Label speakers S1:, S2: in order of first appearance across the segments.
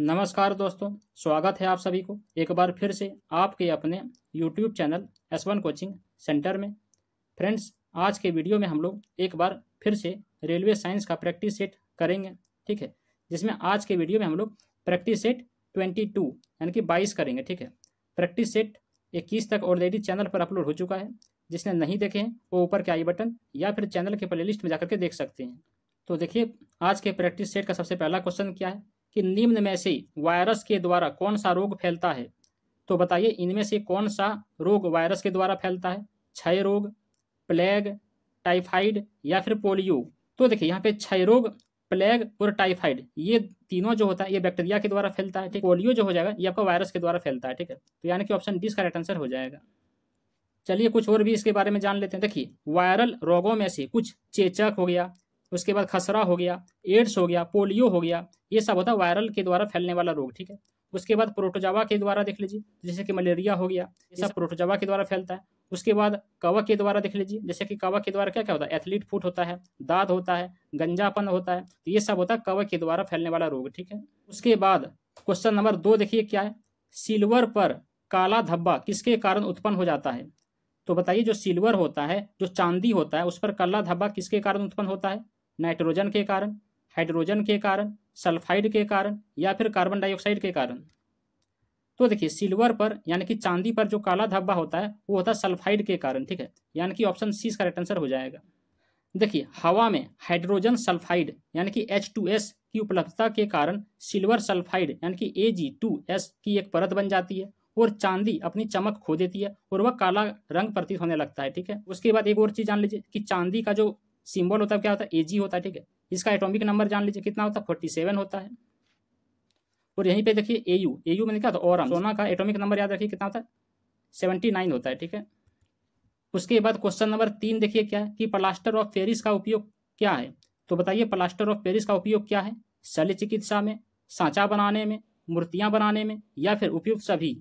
S1: नमस्कार दोस्तों स्वागत है आप सभी को एक बार फिर से आपके अपने YouTube channel S1 coaching centre में फ्रेंड्स आज के वीडियो में हम लोग एक बार फिर से रेलवे साइंस का प्रैक्टिस सेट करेंगे ठीक है जिसमें आज के वीडियो में हम लोग प्रैक्टिस सेट 22 यानी कि 22 करेंगे ठीक है प्रैक्टिस सेट 21 तक ऑलरेडी चैनल पर अपलोड हो चुका है जिसने नहीं देखे हैं वो ऊपर के आई बटन या फिर चैनल के प्ले में जाकर के देख सकते हैं तो देखिए आज के प्रैक्टिस सेट का सबसे पहला क्वेश्चन क्या है कि निम्न में से वायरस के द्वारा कौन सा रोग फैलता है तो बताइए इनमें से कौन सा रोग वायरस के द्वारा फैलता है क्षय रोग प्लेग टाइफाइड या फिर पोलियो तो देखिए यहाँ पे क्षय रोग प्लेग और टाइफाइड ये तीनों जो होता है ये बैक्टीरिया के द्वारा फैलता है ठीक पोलियो जो हो जाएगा ये आपका वायरस के द्वारा फैलता है ठीक है तो यानी कि ऑप्शन डी इसका राइट आंसर हो जाएगा चलिए कुछ और भी इसके बारे में जान लेते हैं देखिए वायरल रोगों में से कुछ चेचक हो गया उसके बाद खसरा हो गया एड्स हो गया पोलियो हो गया ये सब होता है वायरल के द्वारा फैलने वाला रोग ठीक है उसके बाद प्रोटोजावा के द्वारा देख लीजिए जैसे कि मलेरिया हो गया ये सब प्रोटोजावा के द्वारा फैलता है उसके बाद कवक के द्वारा देख लीजिए जैसे कि कवक के द्वारा क्या क्या होता है एथलीट फूट होता है दाद होता है गंजापन होता है तो ये सब होता है कवक के द्वारा फैलने वाला रोग ठीक है उसके बाद क्वेश्चन नंबर दो देखिए क्या है सिल्वर पर काला धब्बा किसके कारण उत्पन्न हो जाता है तो बताइए जो सिल्वर होता है जो चांदी होता है उस पर काला धब्बा किसके कारण उत्पन्न होता है नाइट्रोजन के कारण हाइड्रोजन के कारण सल्फाइड के कारण या फिर कार्बन डाइऑक्साइड के कारण तो देखिए सिल्वर पर यानी कि चांदी पर जो काला धब्बा होता है वो होता है सल्फाइड के कारण ठीक है यानी कि ऑप्शन सी इसका राइट आंसर हो जाएगा देखिए हवा में हाइड्रोजन सल्फाइड यानी कि एच टू एस की उपलब्धता के कारण सिल्वर सल्फाइड यानी कि ए जी टू एस की एक परत बन जाती है और चांदी अपनी चमक खो देती है और वह काला रंग प्रतीत होने लगता है ठीक है उसके बाद एक और चीज़ जान लीजिए कि चांदी का जो सिंबल होता है क्या होता है एजी होता है ठीक है इसका एटॉमिक नंबर जान लीजिए कितना होता है फोर्टी सेवन होता है और यहीं पे देखिए ए यू ए यू में लिखा था और सोना का एटॉमिक नंबर याद रखिए कितना होता है सेवेंटी नाइन होता है ठीक है उसके बाद क्वेश्चन नंबर तीन देखिए क्या है कि प्लास्टर ऑफ पेरिस का उपयोग क्या है तो बताइए प्लास्टर ऑफ पेरिस का उपयोग क्या है शल्य चिकित्सा में सांचा बनाने में मूर्तियां बनाने में या फिर उपयुक्त सभी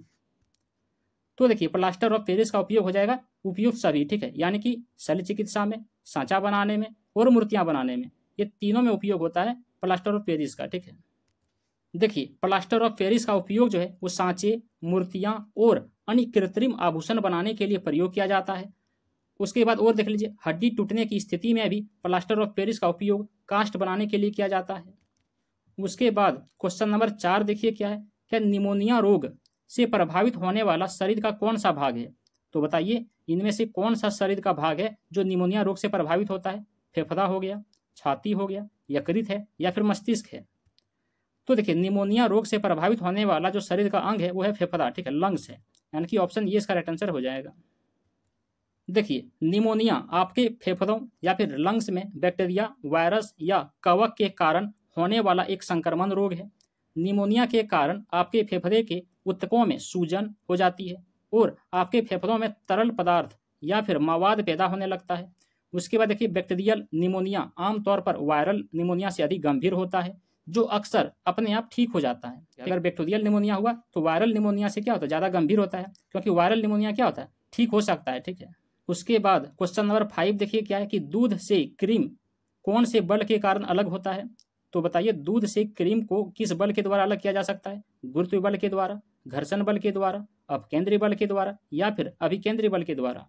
S1: तो देखिए प्लास्टर ऑफ पेरिस का उपयोग हो जाएगा उपयुक्त सभी ठीक है यानी कि शल्य चिकित्सा में सांचा बनाने में और मूर्तियाँ बनाने में ये तीनों में उपयोग होता है प्लास्टर ऑफ पेरिस का ठीक है देखिए प्लास्टर ऑफ पेरिस का उपयोग जो है वो सांचे मूर्तियाँ और अन्य कृत्रिम आभूषण बनाने के लिए प्रयोग किया जाता है उसके बाद और देख लीजिए हड्डी टूटने की स्थिति में भी प्लास्टर ऑफ पेरिस का उपयोग कास्ट बनाने के लिए किया जाता है उसके बाद क्वेश्चन नंबर चार देखिए क्या है क्या निमोनिया रोग से प्रभावित होने वाला शरीर का कौन सा भाग है तो बताइए इनमें से कौन सा शरीर का भाग है जो निमोनिया रोग से प्रभावित होता है फेफड़ा हो गया छाती हो गया यकृत है या फिर मस्तिष्क है तो देखिए निमोनिया रोग से प्रभावित होने वाला जो शरीर का अंग है वो है फेफड़ा ठीक है लंग्स है यानी कि ऑप्शन ये इसका राइट आंसर हो जाएगा देखिए निमोनिया आपके फेफड़ों या फिर लंग्स में बैक्टीरिया वायरस या कवक के कारण होने वाला एक संक्रमण रोग है निमोनिया के कारण आपके फेफड़े के उत्तकों में सूजन हो जाती है और आपके फेफड़ों में तरल पदार्थ या फिर मवाद पैदा होने लगता है उसके बाद देखिए बैक्टीरियल निमोनिया आमतौर पर वायरल निमोनिया से अधिक गंभीर होता है जो अक्सर अपने आप ठीक हो जाता है अगर बैक्टीरियल निमोनिया हुआ तो वायरल निमोनिया से क्या होता है ज़्यादा गंभीर होता है क्योंकि वायरल निमोनिया क्या होता है ठीक हो सकता है ठीक है उसके बाद क्वेश्चन नंबर फाइव देखिए क्या है कि दूध से क्रीम कौन से बल के कारण अलग होता है तो बताइए दूध से क्रीम को किस बल के द्वारा अलग किया जा सकता है गुरुत्व बल के द्वारा घर्षण बल के द्वारा अब केंद्रीय बल के द्वारा या फिर अभी केंद्रीय बल के द्वारा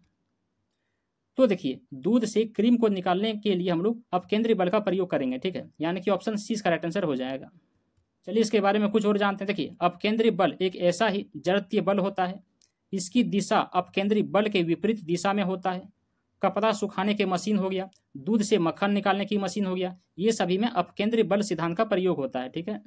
S1: तो देखिए दूध से क्रीम को निकालने के लिए हम लोग अब केंद्रीय बल का प्रयोग करेंगे ठीक है यानी कि ऑप्शन सी इसका राइट आंसर हो जाएगा चलिए इसके बारे में कुछ और जानते हैं देखिए अब केंद्रीय बल एक ऐसा ही जड़तीय बल होता है इसकी दिशा अब केंद्रीय बल के विपरीत दिशा में होता है कपड़ा सुखाने के मशीन हो गया दूध से मक्खन निकालने की मशीन हो गया ये सभी में अपकेंद्रीय बल सिद्धांत का प्रयोग होता है ठीक है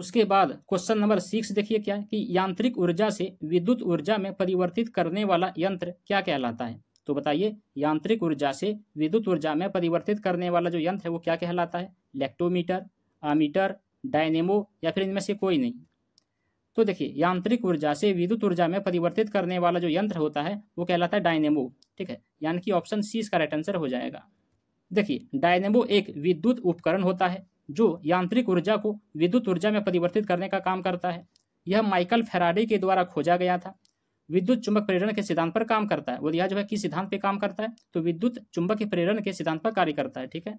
S1: उसके बाद क्वेश्चन नंबर सिक्स देखिए क्या है कि यांत्रिक ऊर्जा से विद्युत ऊर्जा में परिवर्तित करने वाला यंत्र क्या कहलाता है तो बताइए यांत्रिक ऊर्जा से विद्युत ऊर्जा में परिवर्तित करने वाला जो यंत्र है वो क्या कहलाता है लेक्टोमीटर आमीटर डायनेमो या फिर इनमें से कोई नहीं तो देखिए यांत्रिक ऊर्जा से विद्युत ऊर्जा में परिवर्तित करने वाला जो यंत्र होता है वो कहलाता है डायनेमो ठीक है यानी कि ऑप्शन सी इसका राइट आंसर हो जाएगा देखिए डायनेमो एक विद्युत उपकरण होता है जो यांत्रिक ऊर्जा को विद्युत ऊर्जा में परिवर्तित करने का काम करता है यह माइकल फेराडे के द्वारा खोजा गया था विद्युत चुंबक प्रेरण के सिद्धांत पर काम करता है और यह जो है किस सिद्धांत पर काम करता है तो विद्युत चुंबक के प्रेरण के सिद्धांत पर कार्य करता है ठीक है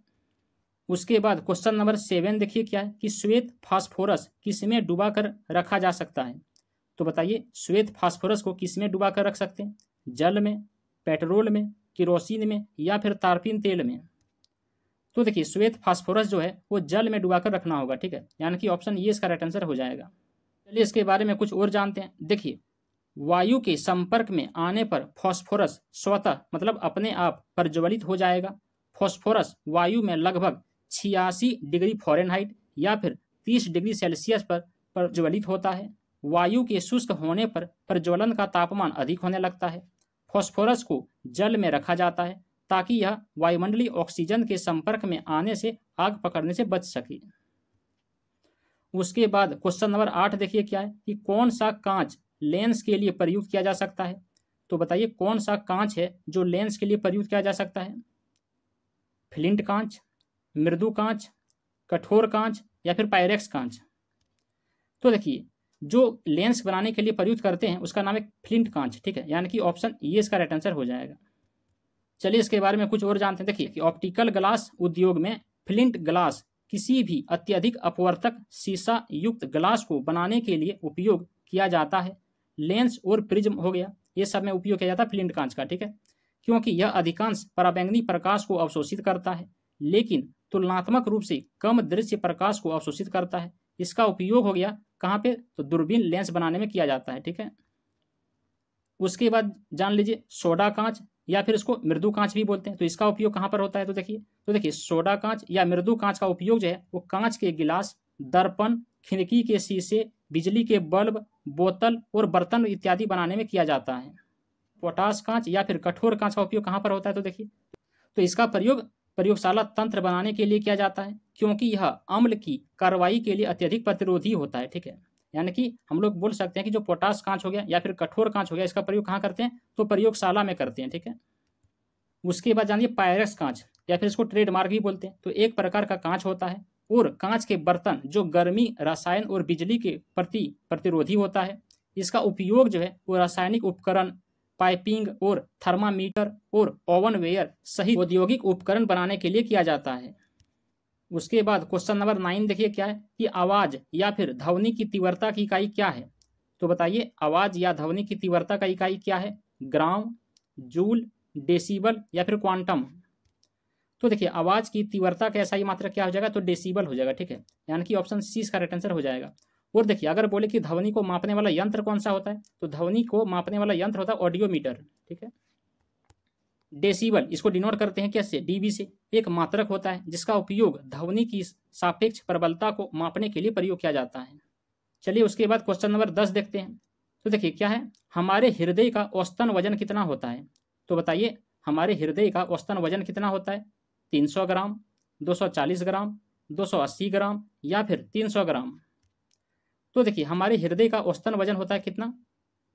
S1: उसके बाद क्वेश्चन नंबर सेवन देखिए क्या है कि श्वेत फास्फोरस किस में डुबा कर रखा जा सकता है तो बताइए श्वेत फास्फोरस को किस में डुबा कर रख सकते हैं जल में पेट्रोल में किरोसिन में या फिर तारपीन तेल में तो देखिए श्वेत फास्फोरस जो है वो जल में डुबाकर रखना होगा ठीक है यानी कि ऑप्शन ये e इसका राइट आंसर हो जाएगा चलिए इसके बारे में कुछ और जानते हैं देखिए वायु के संपर्क में आने पर फॉस्फोरस स्वतः मतलब अपने आप प्रज्वलित हो जाएगा फॉस्फोरस वायु में लगभग छियासी डिग्री फॉरेनहाइट या फिर तीस डिग्री सेल्सियस पर प्रज्वलित होता है वायु के शुष्क होने पर प्रज्वलन का तापमान अधिक होने लगता है फॉस्फोरस को जल में रखा जाता है ताकि यह वायुमंडलीय ऑक्सीजन के संपर्क में आने से आग पकड़ने से बच सके उसके बाद क्वेश्चन नंबर आठ देखिए क्या है कि कौन सा कांच लेंस के लिए प्रयुक्त किया जा सकता है तो बताइए कौन सा कांच है जो लेंस के लिए प्रयुक्त किया जा सकता है फ्लिंट कांच मृदु कांच कठोर कांच या फिर पायरेक्स कांच तो देखिए जो लेंस बनाने के लिए प्रयुक्त करते हैं उसका नाम है फ्लिंट कांच ठीक है यानी कि ऑप्शन ये इसका राइट आंसर हो जाएगा चलिए इसके बारे में कुछ और जानते हैं देखिए कि ऑप्टिकल ग्लास उद्योग में फ्लिंट ग्लास किसी भी अत्यधिक अपवर्तक शीशा युक्त ग्लास को बनाने के लिए उपयोग किया जाता है लेंस और प्रिज्म हो गया ये सब में उपयोग किया जाता है फ्लिंट कांच का ठीक है क्योंकि यह अधिकांश पराबैंगनी प्रकाश को अवशोषित करता है लेकिन तुलनात्मक रूप से कम दृश्य प्रकाश को अवशोषित करता है इसका उपयोग हो गया कहाँ पे तो दूरबीन लेंस बनाने में किया जाता है ठीक है उसके बाद जान लीजिए सोडा कांच या फिर इसको मृदु कांच भी बोलते हैं तो इसका उपयोग कहाँ पर होता है तो देखिए तो देखिए सोडा कांच या मृदु कांच का उपयोग जो है वो कांच के गिलास दर्पण खिड़की के शीशे बिजली के बल्ब बोतल और बर्तन इत्यादि बनाने में किया जाता है पोटास कांच या फिर कठोर कांच का उपयोग कहाँ पर होता है तो देखिए तो इसका प्रयोग प्रयोगशाला तंत्र बनाने के लिए किया जाता है क्योंकि यह अम्ल की कार्रवाई के लिए अत्यधिक प्रतिरोधी होता है ठीक है यानी कि हम लोग बोल सकते हैं कि जो पोटास कांच हो गया या फिर कठोर कांच हो गया इसका प्रयोग कहाँ करते हैं तो प्रयोगशाला में करते हैं ठीक है उसके बाद जानिए पायरस कांच या फिर इसको ट्रेडमार्क भी बोलते हैं तो एक प्रकार का कांच होता है और कांच के बर्तन जो गर्मी रसायन और बिजली के प्रति प्रतिरोधी होता है इसका उपयोग जो है वो रासायनिक उपकरण पाइपिंग और थर्मामीटर और ओवन वेयर सहित औद्योगिक उपकरण बनाने के लिए किया जाता है उसके बाद क्वेश्चन नंबर नाइन देखिए क्या है कि आवाज़ या फिर ध्वनि की तीव्रता की इकाई क्या है तो बताइए आवाज़ या ध्वनि की तीव्रता का इकाई क्या है ग्राम जूल डेसीबल या फिर क्वांटम तो देखिए आवाज़ की तीव्रता का ऐसा ही मात्रा क्या हो जाएगा तो डेसीबल हो जाएगा ठीक है यानी कि ऑप्शन सी इसका राइट आंसर हो जाएगा और देखिए अगर बोले कि ध्वनि को मापने वाला यंत्र कौन सा होता है तो ध्वनि को मापने वाला यंत्र होता है ऑडियोमीटर ठीक है डेसिबल इसको डिनोट करते हैं कैसे डीबी से एक मात्रक होता है जिसका उपयोग ध्वनि की सापेक्ष प्रबलता को मापने के लिए प्रयोग किया जाता है चलिए उसके बाद क्वेश्चन नंबर दस देखते हैं तो देखिए क्या है हमारे हृदय का औस्तन वजन कितना होता है तो बताइए हमारे हृदय का औस्तन वजन कितना होता है तीन ग्राम दो ग्राम दो ग्राम या फिर तीन ग्राम तो देखिए हमारे हृदय का औस्तन वजन होता है कितना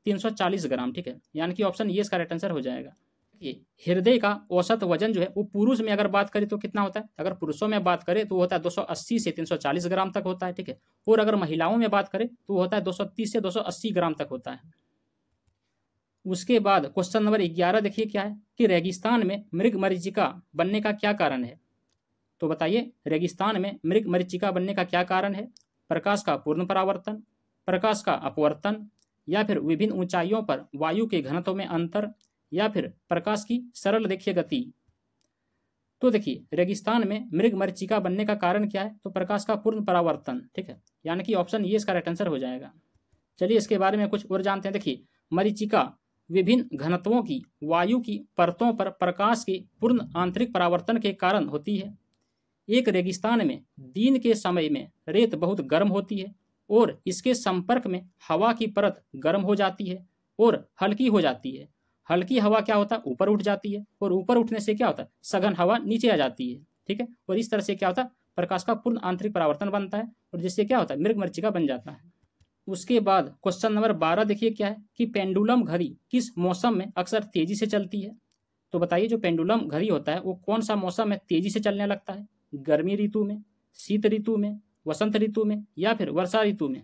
S1: 340 ग्राम ठीक है यानी कि ऑप्शन ये इसका राइट आंसर हो जाएगा ये हृदय का औसत वजन जो है वो पुरुष में अगर बात करें तो कितना होता है अगर पुरुषों में बात करें तो होता है 280 से 340 ग्राम तक होता है ठीक है और अगर महिलाओं में बात करें तो होता है 230 से 280 ग्राम तक होता है उसके बाद क्वेश्चन नंबर ग्यारह देखिए क्या है कि रेगिस्तान में मृग मरीचिका बनने का क्या कारण है तो बताइए रेगिस्तान में मृग मरीचिका बनने का क्या कारण है प्रकाश का पूर्ण परावर्तन प्रकाश का अपवर्तन या फिर विभिन्न ऊंचाइयों पर वायु के घनत्व में अंतर या फिर प्रकाश की सरल रेखीय गति तो देखिए रेगिस्तान में मृग मरीचिका बनने का कारण क्या है तो प्रकाश का पूर्ण परावर्तन ठीक है यानी कि ऑप्शन ये इसका राइट आंसर हो जाएगा चलिए इसके बारे में कुछ और जानते हैं देखिए मरीचिका विभिन्न घनत्वों की वायु की परतों पर प्रकाश के पूर्ण आंतरिक परावर्तन के कारण होती है एक रेगिस्तान में दिन के समय में रेत बहुत गर्म होती है और इसके संपर्क में हवा की परत गर्म हो जाती है और हल्की हो जाती है हल्की हवा क्या होता है ऊपर उठ जाती है और ऊपर उठने से क्या होता है सघन हवा नीचे आ जाती है ठीक है और इस तरह से क्या होता है प्रकाश का पूर्ण आंतरिक परावर्तन बनता है और जिससे क्या होता है मृग मर्चिका बन जाता है उसके बाद क्वेश्चन नंबर बारह देखिए क्या है कि पेंडुलम घड़ी किस मौसम में अक्सर तेजी से चलती है तो बताइए जो पेंडुलम घड़ी होता है वो कौन सा मौसम में तेजी से चलने लगता है गर्मी ऋतु में शीत ऋतु में वसंत ऋतु में या फिर वर्षा ऋतु में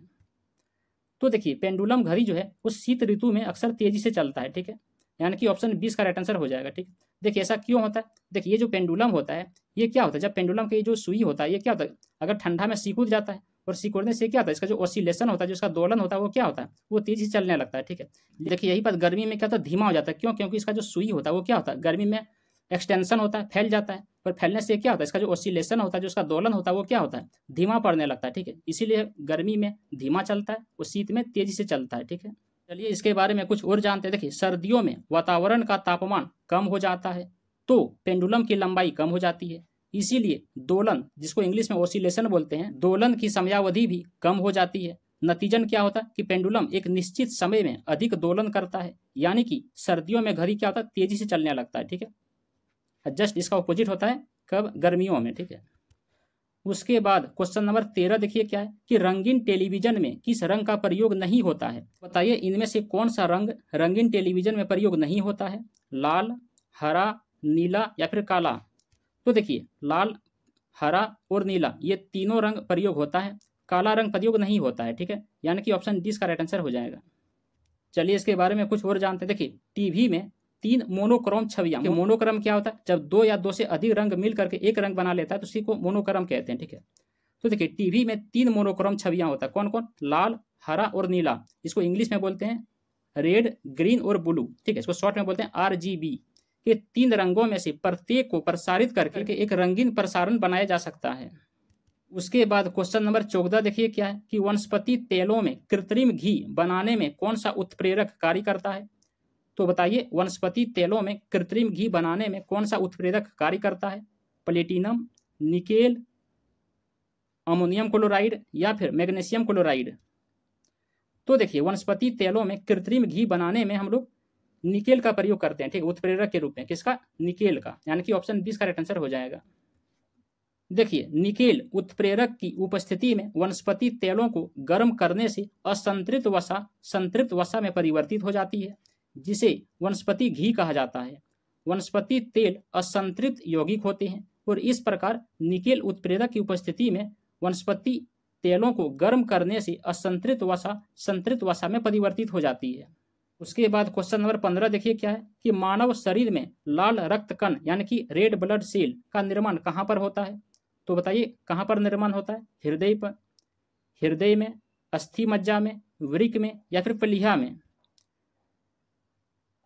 S1: तो देखिए पेंडुलम घड़ी जो है वो शीत ऋतु में अक्सर तेजी से चलता है ठीक है यानी कि ऑप्शन बीस का राइट आंसर हो जाएगा ठीक देखिए ऐसा क्यों होता है देखिए ये जो पेंडुलम होता है ये क्या होता है जब पेंडुलम के जो सुई होता है ये क्या होता है अगर ठंडा में सिकूद जाता है और सिकुड़ने से क्या होता है इसका जो ऑसिलेशन होता है जो इसका दोलन होता है वो क्या होता है वो तेज ही चलने लगता है ठीक है देखिए यही बात गर्मी में क्या होता है धीमा हो जाता है क्यों क्योंकि इसका जो सुई होता है वो क्या होता है गर्मी में एक्सटेंशन होता है फैल जाता है और फैलने से क्या होता है इसका जो ऑसिलेशन होता है जो इसका दोलन होता है वो क्या होता है धीमा पड़ने लगता है ठीक है इसीलिए गर्मी में धीमा चलता है और शीत में तेजी से चलता है ठीक है चलिए इसके बारे में कुछ और जानते हैं देखिए सर्दियों में वातावरण का तापमान कम हो जाता है तो पेंडुलम की लंबाई कम हो जाती है इसीलिए दोलन जिसको इंग्लिश में ओसिलेशन बोलते हैं दोलन की समयावधि भी कम हो जाती है नतीजन क्या होता है कि पेंडुलम एक निश्चित समय में अधिक दोलन करता है यानी कि सर्दियों में घड़ी क्या होता है तेजी से चलने लगता है ठीक है जस्ट इसका ऑपोजिट होता है कब गर्मियों में ठीक है उसके बाद क्वेश्चन नंबर तेरह देखिए क्या है कि रंगीन टेलीविजन में किस रंग का प्रयोग नहीं होता है बताइए इनमें से कौन सा रंग रंगीन टेलीविजन में प्रयोग नहीं होता है लाल हरा नीला या फिर काला तो देखिए लाल हरा और नीला ये तीनों रंग प्रयोग होता है काला रंग प्रयोग नहीं होता है ठीक है यानी कि ऑप्शन डी इसका राइट आंसर हो जाएगा चलिए इसके बारे में कुछ और जानते हैं देखिए टीवी में तीन मोनोक्रोम छवियां मोनोक्रम क्या होता है जब दो या दो से अधिक रंग मिल करके एक रंग बना लेता है तो उसी को मोनोक्रम कहते हैं ठीक है तो देखिए टीवी में तीन मोनोक्रम छवियां होता है कौन कौन लाल हरा और नीला इसको इंग्लिश में बोलते हैं रेड ग्रीन और ब्लू ठीक है इसको शॉर्ट में बोलते हैं आर ये तीन रंगों में से प्रत्येक को प्रसारित करके हाँ। एक रंगीन प्रसारण बनाया जा सकता है उसके बाद क्वेश्चन नंबर चौदह देखिए क्या है कि वनस्पति तेलों में कृत्रिम घी बनाने में कौन सा उत्प्रेरक कार्य करता है तो बताइए वनस्पति तेलों में कृत्रिम घी बनाने में कौन सा उत्प्रेरक कार्य करता है प्लेटिनम निकेल अमोनियम क्लोराइड या फिर मैग्नीशियम क्लोराइड तो देखिए वनस्पति तेलों में कृत्रिम घी बनाने में हम लोग निकेल का प्रयोग करते हैं ठीक उत्प्रेरक के रूप में किसका निकेल का यानी कि ऑप्शन बीस का राइट आंसर हो जाएगा देखिए निकेल उत्प्रेरक की उपस्थिति में वनस्पति तेलों को गर्म करने से असंतृप्त वसा संतृप्त वसा में परिवर्तित हो जाती है जिसे वनस्पति घी कहा जाता है वनस्पति तेल असंतृप्त यौगिक होते हैं और इस प्रकार निकेल उत्प्रेरक की उपस्थिति में वनस्पति तेलों को गर्म करने से असंतृत वसा संतृत वसा में परिवर्तित हो जाती है उसके बाद क्वेश्चन नंबर पंद्रह देखिए क्या है कि मानव शरीर में लाल रक्त कण यानी कि रेड ब्लड सेल का निर्माण कहाँ पर होता है तो बताइए कहाँ पर निर्माण होता है हृदय पर हृदय में अस्थि मज्जा में वृक में या फिर पलिहा में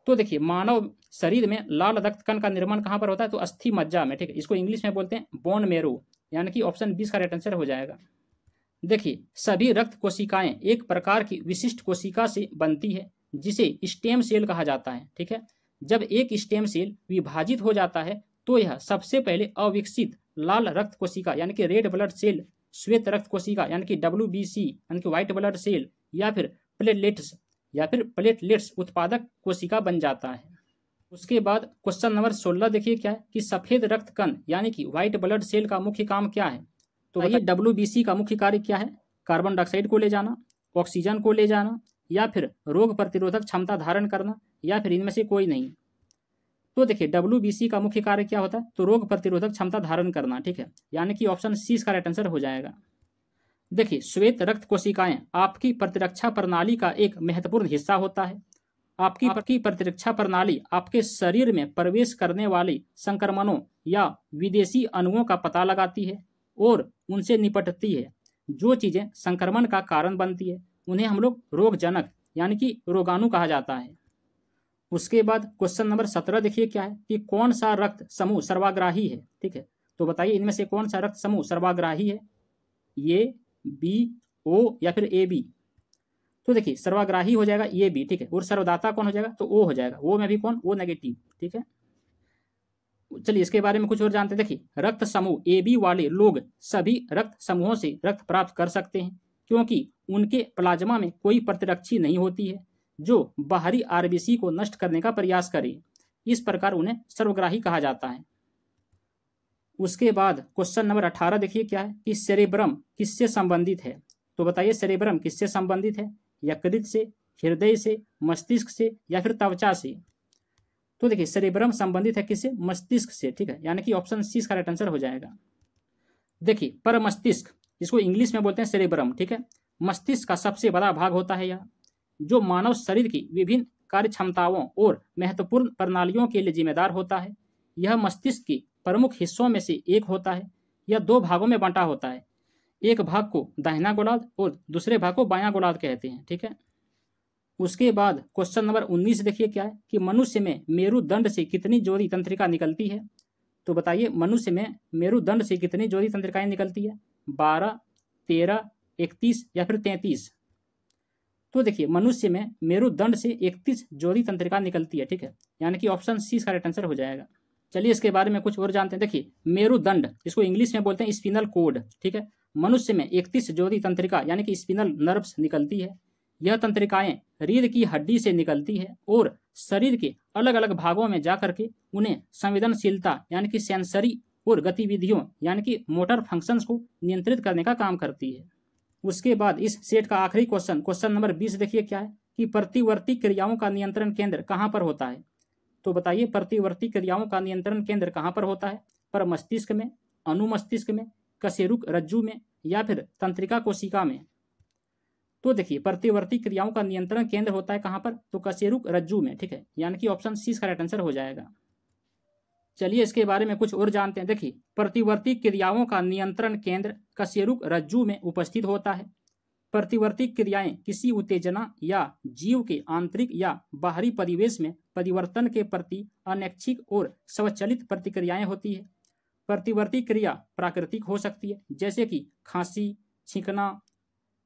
S1: तो देखिए मानव शरीर में लाल रक्त कण का निर्माण कहाँ पर होता है तो अस्थि मज्जा में ठीक है इसको इंग्लिश में बोलते हैं बोन मेरो यानी कि ऑप्शन बीस का राइट आंसर हो जाएगा देखिए सभी रक्त कोशिकाएं एक प्रकार की विशिष्ट कोशिका से बनती है जिसे स्टेम सेल कहा जाता है ठीक है जब एक स्टेम सेल विभाजित हो जाता है तो यह सबसे पहले अविकसित लाल रक्त कोशिका यानी कि रेड ब्लड सेल श्वेत रक्त कोशिका यानी कि डब्ल्यू बी सी यानी कि व्हाइट ब्लड सेल या फिर प्लेटलेट्स या फिर प्लेटलेट्स उत्पादक कोशिका बन जाता है उसके बाद क्वेश्चन नंबर सोलह देखिए क्या है कि सफेद रक्त कण यानी कि व्हाइट ब्लड सेल का मुख्य काम क्या है तो ये डब्ल्यू का मुख्य कार्य क्या है कार्बन डाइऑक्साइड को ले जाना ऑक्सीजन को ले जाना या फिर रोग प्रतिरोधक क्षमता धारण करना या फिर इनमें से कोई नहीं तो देखिए डब्ल्यू का मुख्य कार्य क्या होता है तो रोग प्रतिरोधक क्षमता धारण करना ठीक है यानी कि ऑप्शन सी इसका राइट आंसर हो जाएगा देखिए श्वेत रक्त कोशिकाएं आपकी प्रतिरक्षा प्रणाली का एक महत्वपूर्ण हिस्सा होता है आपकी आपकी प्रतिरक्षा प्रणाली आपके शरीर में प्रवेश करने वाले संक्रमणों या विदेशी अणुओं का पता लगाती है और उनसे निपटती है जो चीज़ें संक्रमण का कारण बनती है उन्हें हम लोग रोगजनक यानी कि रोगाणु कहा जाता है उसके बाद क्वेश्चन नंबर सत्रह देखिए क्या है कि कौन सा रक्त समूह सर्वाग्राही है ठीक है तो बताइए इनमें से कौन सा रक्त समूह सर्वाग्राही है ये बी ओ या फिर ए बी तो देखिए सर्वाग्राही हो जाएगा ये बी ठीक है और सर्वदाता कौन हो जाएगा तो ओ हो जाएगा ओ में भी कौन ओ नेगेटिव ठीक है चलिए इसके बारे में कुछ और जानते हैं देखिए रक्त समूह ए बी वाले लोग सभी रक्त समूहों से रक्त प्राप्त कर सकते हैं क्योंकि उनके प्लाज्मा में कोई प्रतिरक्षी नहीं होती है जो बाहरी आरबीसी को नष्ट करने का प्रयास करे इस प्रकार उन्हें सर्वग्राही कहा जाता है उसके बाद क्वेश्चन नंबर अठारह देखिए क्या है कि सेरेब्रम किससे संबंधित है तो बताइए सेरेब्रम किससे संबंधित है यकृत से हृदय से मस्तिष्क से या फिर त्वचा से तो देखिए सेरेब्रम संबंधित है किससे मस्तिष्क से ठीक है यानी कि ऑप्शन सी इसका राइट आंसर हो जाएगा देखिए पर मस्तिष्क इसको इंग्लिश में बोलते हैं सेरेब्रम ठीक है मस्तिष्क का सबसे बड़ा भाग होता है यह जो मानव शरीर की विभिन्न कार्य क्षमताओं और महत्वपूर्ण प्रणालियों के लिए जिम्मेदार होता है यह मस्तिष्क की प्रमुख हिस्सों में से एक होता है या दो भागों में बंटा होता है एक भाग को दाहिना गोलार्ध और दूसरे भाग को बायां गोलार्ध कहते हैं ठीक है उसके बाद क्वेश्चन नंबर उन्नीस देखिए क्या है कि मनुष्य में मेरुदंड से कितनी जोड़ी तंत्रिका निकलती है तो बताइए मनुष्य में मेरुदंड से कितनी जोड़ी तंत्रिकाएं निकलती है बारह तेरह इकतीस या फिर तैतीस तो देखिए मनुष्य में मेरुदंड से इकतीस जोड़ी तंत्रिका निकलती है ठीक है यानी कि ऑप्शन सी इसका राइट आंसर हो जाएगा चलिए इसके बारे में कुछ और जानते हैं देखिए मेरुदंड इसको इंग्लिश में बोलते हैं स्पिनल कोड ठीक है मनुष्य में इकतीस ज्योति तंत्रिका यानी कि स्पिनल नर्व्स निकलती है यह तंत्रिकाएं रीढ़ की हड्डी से निकलती है और शरीर के अलग अलग भागों में जाकर के उन्हें संवेदनशीलता यानी कि सेंसरी और गतिविधियों यानी कि मोटर फंक्शंस को नियंत्रित करने का काम करती है उसके बाद इस सेट का आखिरी क्वेश्चन क्वेश्चन नंबर बीस देखिए क्या है कि प्रतिवर्ती क्रियाओं का नियंत्रण केंद्र कहाँ पर होता है तो बताइए प्रतिवर्ती क्रियाओं का नियंत्रण केंद्र कहाँ पर होता है पर मस्तिष्क में अनुमस्तिष्क में कशेरुक रज्जू में या फिर तंत्रिका कोशिका में तो देखिए प्रतिवर्ती क्रियाओं का नियंत्रण केंद्र होता है कहाँ पर तो कशेरुक रज्जु में ठीक है यानी कि ऑप्शन सी इसका राइट आंसर हो जाएगा चलिए इसके बारे में कुछ और जानते हैं देखिए प्रतिवर्ती क्रियाओं का नियंत्रण केंद्र कशेरुक रज्जु में उपस्थित होता है प्रतिवर्ती क्रियाएं किसी उत्तेजना या जीव के आंतरिक या बाहरी परिवेश में परिवर्तन के प्रति अनैच्छिक और स्वचलित प्रतिक्रियाएं होती है प्रतिवर्ती क्रिया प्राकृतिक हो सकती है जैसे कि खांसी छींकना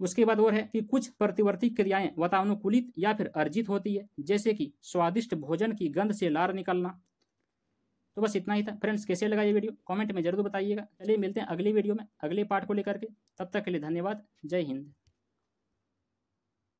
S1: उसके बाद और है कि कुछ प्रतिवर्ती क्रियाएं वातानुकूलित या फिर अर्जित होती है जैसे कि स्वादिष्ट भोजन की गंध से लार निकलना तो बस इतना ही था फ्रेंड्स कैसे लगा ये वीडियो कमेंट में जरूर बताइएगा चलिए मिलते हैं अगली वीडियो में अगले पार्ट को लेकर के तब तक के लिए धन्यवाद जय हिंद